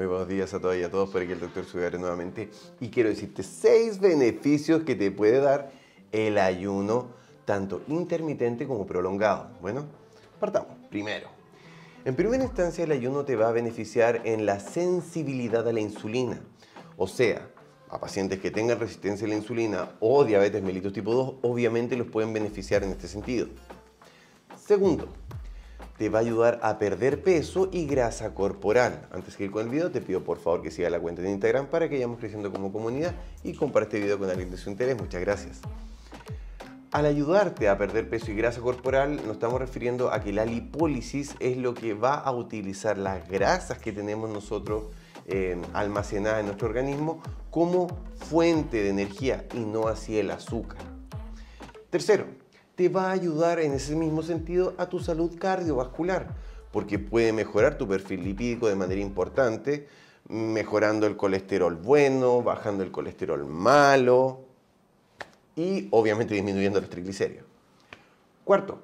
Muy buenos días a todas y a todos, por aquí el doctor Sugar nuevamente y quiero decirte seis beneficios que te puede dar el ayuno tanto intermitente como prolongado. Bueno, partamos. Primero, en primera instancia el ayuno te va a beneficiar en la sensibilidad a la insulina, o sea, a pacientes que tengan resistencia a la insulina o diabetes mellitus tipo 2, obviamente los pueden beneficiar en este sentido. Segundo, te va a ayudar a perder peso y grasa corporal. Antes de ir con el video, te pido por favor que sigas la cuenta de Instagram para que vayamos creciendo como comunidad y comparte este video con alguien de su interés. Muchas gracias. Al ayudarte a perder peso y grasa corporal, nos estamos refiriendo a que la lipólisis es lo que va a utilizar las grasas que tenemos nosotros eh, almacenadas en nuestro organismo como fuente de energía y no así el azúcar. Tercero, te va a ayudar en ese mismo sentido a tu salud cardiovascular, porque puede mejorar tu perfil lipídico de manera importante, mejorando el colesterol bueno, bajando el colesterol malo y obviamente disminuyendo los triglicéridos. Cuarto,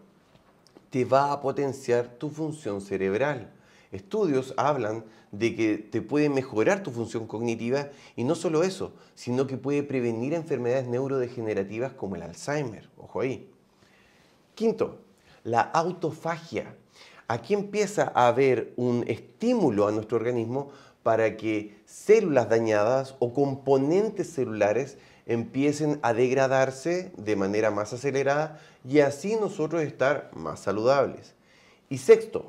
te va a potenciar tu función cerebral. Estudios hablan de que te puede mejorar tu función cognitiva y no solo eso, sino que puede prevenir enfermedades neurodegenerativas como el Alzheimer. Ojo ahí. Quinto, la autofagia. Aquí empieza a haber un estímulo a nuestro organismo para que células dañadas o componentes celulares empiecen a degradarse de manera más acelerada y así nosotros estar más saludables. Y sexto,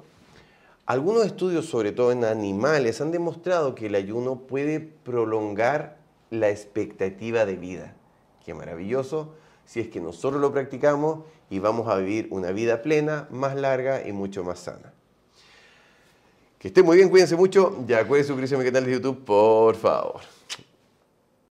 algunos estudios, sobre todo en animales, han demostrado que el ayuno puede prolongar la expectativa de vida. Qué maravilloso si es que nosotros lo practicamos y vamos a vivir una vida plena, más larga y mucho más sana. Que estén muy bien, cuídense mucho Ya acuérdense suscribirse a mi canal de YouTube, por favor.